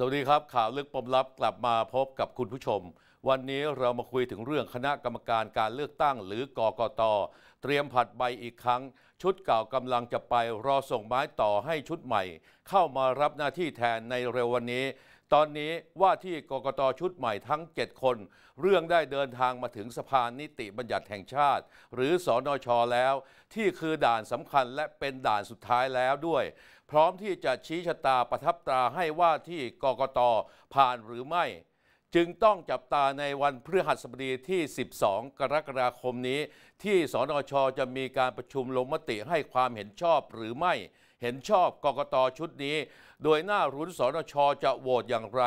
สวัสดีครับ ข่าวลึกปมลับกลับมาพบกับคุณผู้ชม วันนี้เรามาคุยถึงเรื่องคณะกรรมการการเลือกตั้งหรือกกตเตรียมผัดใบอีกครั้ง ชุดเก่ากำลังจะไปรอส่งไม้ต่อให้ชุดใหม่ เข้ามารับหน้าที่แทนในเร็ววันนี้ตอนนี้ว่าที่กกตชุดใหม่ทั้ง 7 คน เรื่องได้เดินทางมาถึงสภานิติบัญญัติแห่งชาติ หรือสอนอชอแล้ว ที่คือด่านสำคัญและเป็นด่านสุดท้ายแล้วด้วย พร้อมที่จะชี้ชะตาประทับตราให้ว่าที่กกตผ่านหรือไม่ จึงต้องจับตาในวันพฤหัสบดีที่ 12 กรกฎาคมนี้ ที่สอนอชอจะมีการประชุมลงมติให้ความเห็นชอบหรือไม่เห็นชอบกกตชุดนี้ โดยหน้ารุนสนชจะโหวตอย่างไร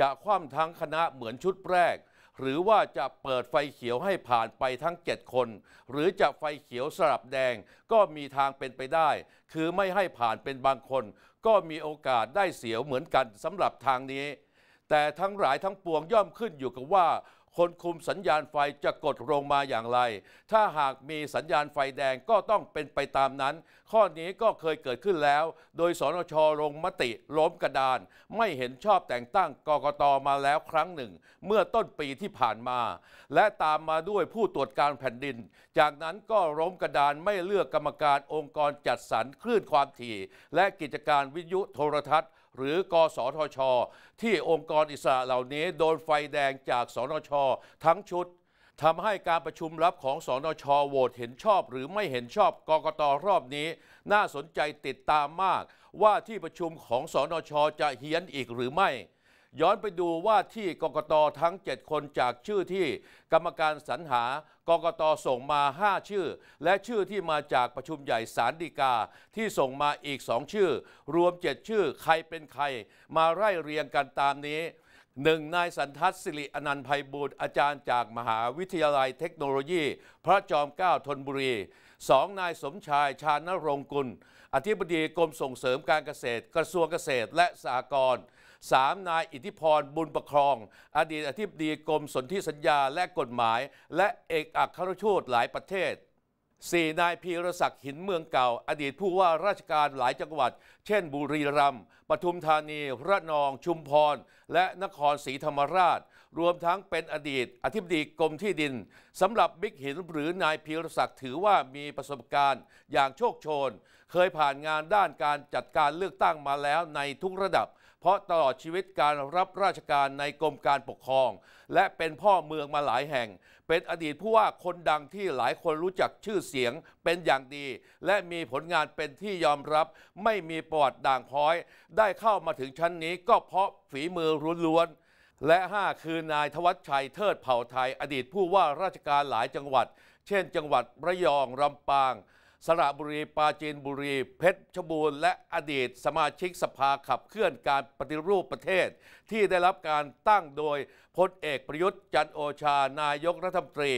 จะคว่ำทั้งคณะเหมือนชุดแรก หรือว่าจะเปิดไฟเขียวให้ผ่านไปทั้ง 7 คน หรือจะไฟเขียวสลับแดง ก็มีทางเป็นไปได้ คือไม่ให้ผ่านเป็นบางคน ก็มีโอกาสได้เสียวเหมือนกันสำหรับทางนี้ แต่ทั้งหลายทั้งปวงย่อมขึ้นอยู่กับว่าคนคุมสัญญาณไฟจะกดลงมาอย่างไร ถ้าหากมีสัญญาณไฟแดงก็ต้องเป็นไปตามนั้น ข้อนี้ก็เคยเกิดขึ้นแล้ว โดยสนชลงมติล้มกระดานไม่เห็นชอบแต่งตั้งกกตมาแล้วครั้งหนึ่ง เมื่อต้นปีที่ผ่านมา และตามมาด้วยผู้ตรวจการแผ่นดิน จากนั้นก็ล้มกระดานไม่เลือกกรรมการองค์กรจัดสรรคลื่นความถี่ และกิจการวิทยุโทรทัศน์หรือกสทช ที่องค์กรอิสระเหล่านี้โดนไฟแดงจากสนชทั้งชุดทำให้การประชุมรับของสอนชโหวตเห็นชอบหรือไม่เห็นชอบ กกตรอบนี้ น่าสนใจติดตามมาก ว่าที่ประชุมของสอนชจะเฮี้ยนอีกหรือไม่ย้อนไปดูว่าที่กกตทั้ง 7 คนจากชื่อที่กรรมการสรรหากกตส่งมา 5 ชื่อ และชื่อที่มาจากประชุมใหญ่สารดีกา ที่ส่งมาอีก 2 ชื่อ รวม 7 ชื่อ ใครเป็นใคร มาไล่เรียงกันตามนี้หนึ่งนายสันทัศน์สิริอนันต์ภัยบูรณ์อาจารย์จากมหาวิทยาลัยเทคโนโลยี พระจอมเกล้าธนบุรีสองนายสมชายชานรงกุล อธิบดีกรมส่งเสริมการเกษตร กระทรวงเกษตรและสหกรณ์3นายอิทธิพรบุญประครอง อดีตอธิบดีกรมสนธิสัญญาและกฎหมาย และเอกอัครทูตหลายประเทศสี่นายพีรศักดิ์หินเมืองเก่า อดีตผู้ว่าราชการหลายจังหวัดเช่น บุรีรัมย์ปทุมธานีระนอง ชุมพร และนครศรีธรรมราช รวมทั้งเป็นอดีตอธิบดีกรมที่ดิน สำหรับบิ๊กหินหรือนายพีรศักดิ์ถือว่ามีประสบการณ์ อย่างโชคโชน เคยผ่านงานด้านการจัดการเลือกตั้งมาแล้วในทุกระดับเพราะตลอดชีวิตการรับราชการในกรมการปกครอง และเป็นพ่อเมืองมาหลายแห่ง เป็นอดีตผู้ว่าคนดังที่หลายคนรู้จักชื่อเสียงเป็นอย่างดี และมีผลงานเป็นที่ยอมรับ ไม่มีประวัติด่างพ้อย ได้เข้ามาถึงชั้นนี้ก็เพราะฝีมือล้วนๆ และ 5 คือ นายทวัชชัยเทิดเผ่าไทยอดีตผู้ว่าราชการหลายจังหวัด เช่น จังหวัดระยองลำปางสระบุรีปราจีนบุรี เพชรชบูรณ์ และอดีตสมาชิกสภาขับเคลื่อนการปฏิรูปประเทศ ที่ได้รับการตั้งโดยพลเอกประยุทธ์จันโอชา นายกรัฐมนตรี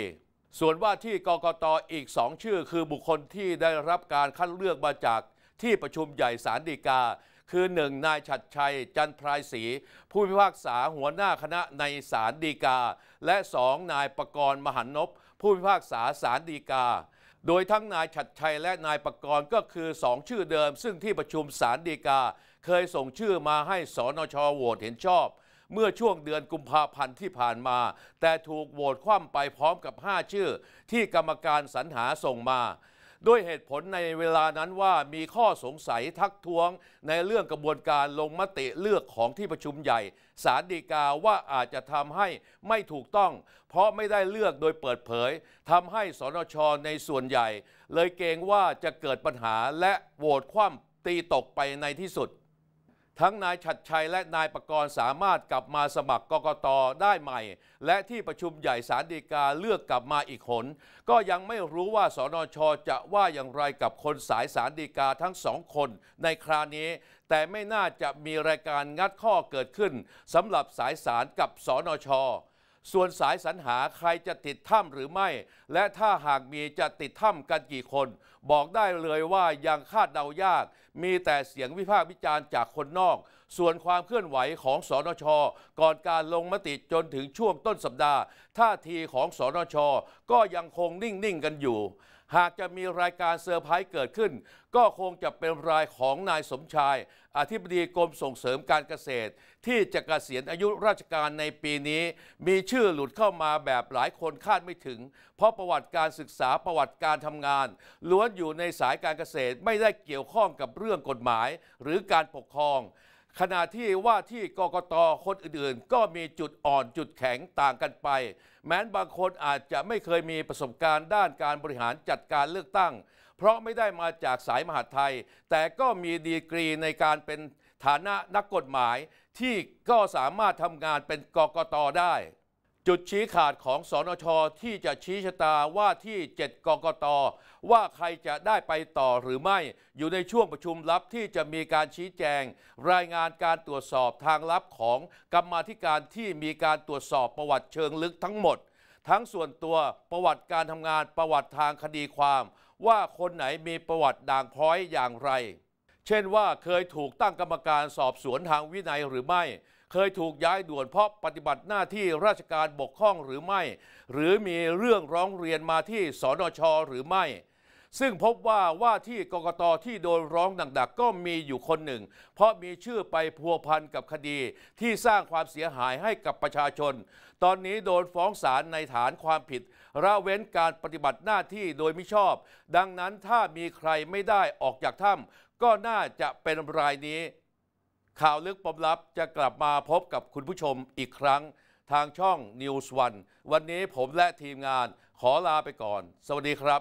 ส่วนว่าที่กกตออีกสองชื่อคือบุคคลที่ได้รับการคัดเลือกมาจากที่ประชุมใหญ่สารดีกา คือหนึ่งนายฉัดชัย จันพรายศรีผู้พิพากษาหัวหน้าคณะในสารดีกา และสองนายประกรณ์มหันนบผู้พิพากษาสารดีกาโดยทั้งนายฉัดชัยและนายประกรณ์ก็คือสองชื่อเดิม ซึ่งที่ประชุมสารดีกาเคยส่งชื่อมาให้ สนชโหวตเห็นชอบ เมื่อช่วงเดือนกุมภาพันธ์ที่ผ่านมา แต่ถูกโหวตคว่ำไปพร้อมกับ 5 ชื่อที่กรรมการสรรหาส่งมาด้วยเหตุผลในเวลานั้นว่ามีข้อสงสัยทักท้วงในเรื่องกระบวนการลงมติเลือกของที่ประชุมใหญ่ สารดีกาว่าอาจจะทำให้ไม่ถูกต้อง เพราะไม่ได้เลือกโดยเปิดเผยทำให้สนชในส่วนใหญ่ เลยเกรงว่าจะเกิดปัญหาและโหวตคว่ำตีตกไปในที่สุดทั้งนายฉัดชัยและนายประกรณ์สามารถกลับมาสมัครกกตได้ใหม่ และที่ประชุมใหญ่สารดีกาเลือกกลับมาอีกหนก็ยังไม่รู้ว่าสนชจะว่าอย่างไรกับคนสายสารดีกาทั้งสองคนในคราวนี้ แต่ไม่น่าจะมีรายการงัดข้อเกิดขึ้นสำหรับสายสารกับสนชส่วนสายสรรหาใครจะติดถ้ำหรือไม่ และถ้าหากมีจะติดถ้ำกันกี่คน บอกได้เลยว่ายังคาดเดายาก มีแต่เสียงวิพากษ์วิจารณ์จากคนนอก ส่วนความเคลื่อนไหวของสอนช ก่อนการลงมติจนถึงช่วงต้นสัปดาห์ ท่าทีของสอนช ก็ยังคงนิ่ง ๆ กันอยู่หากจะมีรายการเซอร์ไพรส์เกิดขึ้นก็คงจะเป็นรายของนายสมชาย อธิบดีกรมส่งเสริมการเกษตร ที่จะกะเกษียณอายุราชการในปีนี้ มีชื่อหลุดเข้ามาแบบหลายคนคาดไม่ถึงเพราะประวัติการศึกษาประวัติการทำงานล้วนอยู่ในสายการเกษตรไม่ได้เกี่ยวข้องกับเรื่องกฎหมายหรือการปกครองขณะที่ว่าที่กกตคนอื่นๆ ก็มีจุดอ่อนจุดแข็งต่างกันไป แม้นบางคนอาจจะไม่เคยมีประสบการณ์ด้านการบริหารจัดการเลือกตั้ง เพราะไม่ได้มาจากสายมหาไทย แต่ก็มีดีกรีในการเป็นฐานะนักกฎหมาย ที่ก็สามารถทำงานเป็นกกตได้จุดชี้ขาดของสอนชที่จะชี้ชะตาว่าที่ 7 กกตว่าใครจะได้ไปต่อหรือไม่ อยู่ในช่วงประชุมลับที่จะมีการชี้แจง รายงานการตรวจสอบทางลับของกรรมธิการที่มีการตรวจสอบประวัติเชิงลึกทั้งหมด ทั้งส่วนตัวประวัติการทำงานประวัติทางคดีความ ว่าคนไหนมีประวัติด่างพร้อยอย่างไร เช่นว่าเคยถูกตั้งกรรมการสอบสวนทางวินัยหรือไม่เคยถูกย้ายด่วนเพราะปฏิบัติหน้าที่ราชการบกพร่องหรือไม่ หรือมีเรื่องร้องเรียนมาที่สนชหรือไม่ ซึ่งพบว่าว่าที่กกตที่โดนร้องดังๆก็มีอยู่คนหนึ่ง เพราะมีชื่อไปพัวพันกับคดีที่สร้างความเสียหายให้กับประชาชน ตอนนี้โดนฟ้องศาลในฐานความผิดระเว้นการปฏิบัติหน้าที่โดยมิชอบ ดังนั้นถ้ามีใครไม่ได้ออกจากถ้ำก็น่าจะเป็นรายนี้ข่าวลึกปมลับจะกลับมาพบกับคุณผู้ชมอีกครั้ง ทางช่อง News One วันนี้ผมและทีมงานขอลาไปก่อน สวัสดีครับ